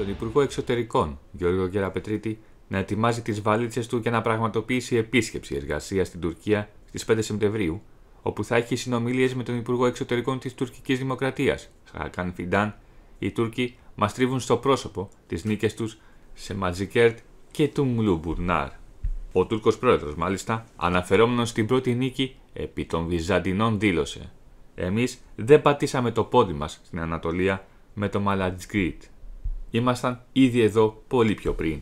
τον Υπουργό Εξωτερικών, Γιώργο Γεραπετρίτη, να ετοιμάζει τις βαλίτσες του για να πραγματοποιήσει επίσκεψη εργασίας στην Τουρκία στις 5 Σεπτεμβρίου, όπου θα έχει συνομιλίες με τον Υπουργό Εξωτερικών της Τουρκικής Δημοκρατίας, Χακάν Φιντάν. Οι Τούρκοι μας τρίβουν στο πρόσωπο τις νίκες τους σε Μαζικέρτ και του Μλουμπουρνάρ. Ο Τούρκος πρόεδρος μάλιστα, αναφερόμενος στην πρώτη νίκη επί των Βυζαντινών δήλωσε Εμείς δεν πατήσαμε το πόδι μας στην Ανατολία με το Μαλατζγκρίτ» ήμασταν ήδη εδώ πολύ πιο πριν.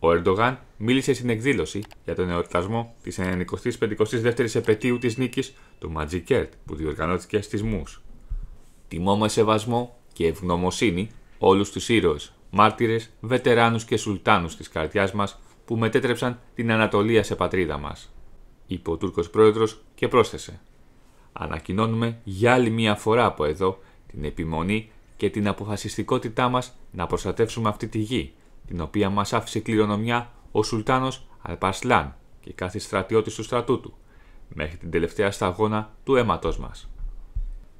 Ο Ερντογάν μίλησε στην εκδήλωση για τον εορτασμό της 95η επαιτίου της νίκης του Ματζικέρτ που διοργανώθηκε στις Μους. Τιμώ με σεβασμό και ευγνωμοσύνη όλους τους ήρωες, μάρτυρες, βετεράνους και σουλτάνους της καρδιάς μας που μετέτρεψαν την Ανατολία σε πατρίδα μας, είπε ο Τούρκος πρόεδρος και πρόσθεσε. Ανακοινώνουμε για άλλη μία φορά από εδώ την επιμονή και την αποφασιστικότητά μας να προστατεύσουμε αυτή τη γη, την οποία μας άφησε κληρονομιά ο Σουλτάνος Αλπαρσλάν και κάθε στρατιώτης του στρατού του, μέχρι την τελευταία σταγόνα του αίματος μας.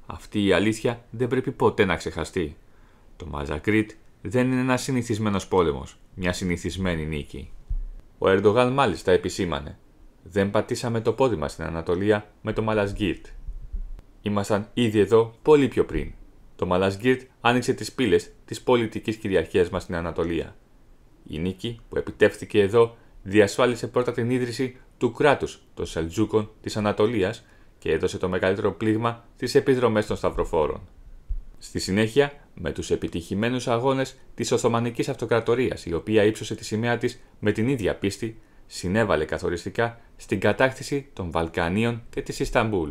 Αυτή η αλήθεια δεν πρέπει ποτέ να ξεχαστεί. Το Μαζακρίτ δεν είναι ένας συνηθισμένος πόλεμος, μια συνηθισμένη νίκη. Ο Ερντογάν μάλιστα επισήμανε «Δεν πατήσαμε το πόδι μας στην Ανατολία με το Μαλασγκίρτ. Ήμασταν ήδη εδώ πολύ πιο πριν. Το Μαλασγκίρτ άνοιξε τις πύλες της πολιτικής κυριαρχίας μας στην Ανατολία. Η νίκη που επιτεύχθηκε εδώ διασφάλισε πρώτα την ίδρυση του κράτους των Σελτζούκων της Ανατολίας και έδωσε το μεγαλύτερο πλήγμα στις επιδρομές των Σταυροφόρων. Στη συνέχεια, με τους επιτυχημένους αγώνες της Οθωμανικής Αυτοκρατορίας, η οποία ύψωσε τη σημαία της με την ίδια πίστη, συνέβαλε καθοριστικά στην κατάκτηση των Βαλκανίων και της Ισταμπούλ.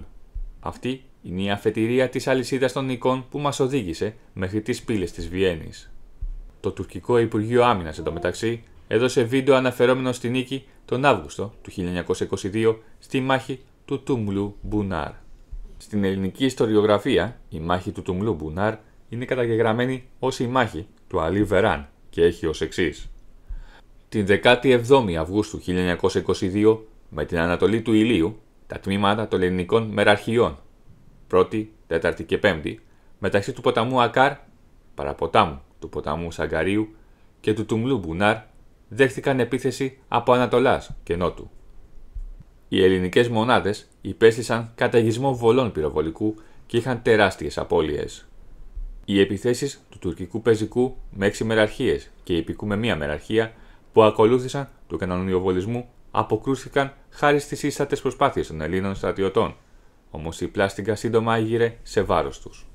Αυτή είναι η αφετηρία της αλυσίδας των εικόν που μας οδήγησε μέχρι τις πύλες της Βιέννης. Το τουρκικό Υπουργείο Άμυνας εντωμεταξύ έδωσε βίντεο αναφερόμενο στη νίκη τον Αύγουστο του 1922 στη μάχη του Τούμλου Μπουνάρ. Στην ελληνική ιστοριογραφία, η μάχη του Τούμλου Μπουνάρ είναι καταγεγραμμένη ως η μάχη του Αλή Βεράν και έχει ως εξής. Την 17η Αυγούστου 1922, με την ανατολή του Ηλίου, τα τμήματα των ελληνικών μεραρχιών πρώτη, τέταρτη και πέμπτη, μεταξύ του ποταμού Ακάρ, παραποτάμου του ποταμού Σαγκαρίου και του Τουμλού Μπουνάρ, δέχτηκαν επίθεση από Ανατολάς και Νότου. Οι ελληνικές μονάδες υπέστησαν καταγισμό βολών πυροβολικού και είχαν τεράστιες απώλειες. Οι επιθέσεις του τουρκικού πεζικού με έξι μεραρχίες και υπηκού με μία μεραρχία που ακολούθησαν του κανονιοβολισμού αποκρούστηκαν χάρη στις ίστατες προσπάθειες των Ελλήνων στρατιωτών όμως η πλάστιγκα σύντομα έγειρε σε βάρος τους.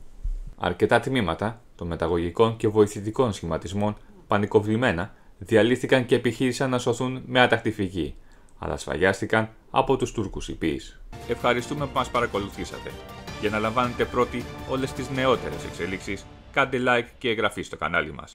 Αρκετά τμήματα των μεταγωγικών και βοηθητικών σχηματισμών πανικοβλημένα διαλύθηκαν και επιχείρησαν να σωθούν με φυγή, αλλά σφαγιάστηκαν από τους Τούρκους υπείς. Ευχαριστούμε που μας παρακολουθήσατε. Για να λαμβάνετε πρώτοι όλες τις νεότερες εξελίξεις, κάντε like και εγγραφή στο κανάλι μας.